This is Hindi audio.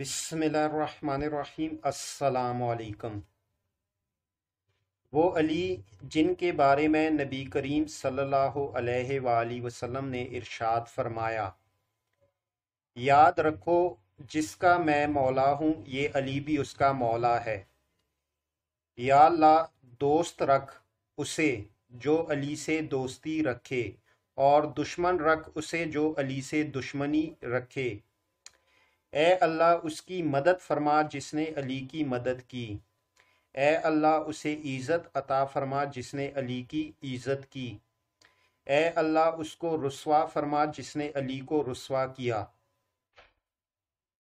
बिस्मिल्लाहिर्रहमानिर्रहीम अस्सलाम वो अली जिनके बारे में नबी करीम सल्ला वसम ने इरशाद फरमाया याद रखो जिसका मैं मौला हूँ ये अली भी उसका मौला है या ला दोस्त रख उसे जो अली से दोस्ती रखे और दुश्मन रख उसे जो अली से दुश्मनी रखे ए अल्लाह उसकी मदद फरमा जिसने अली की मदद की ए अल्लाह उसे इज़्ज़त अता फरमा जिसने अली की इज़्ज़त की ए अल्लाह उसको रसवा फरमा जिसने अली को रसवा किया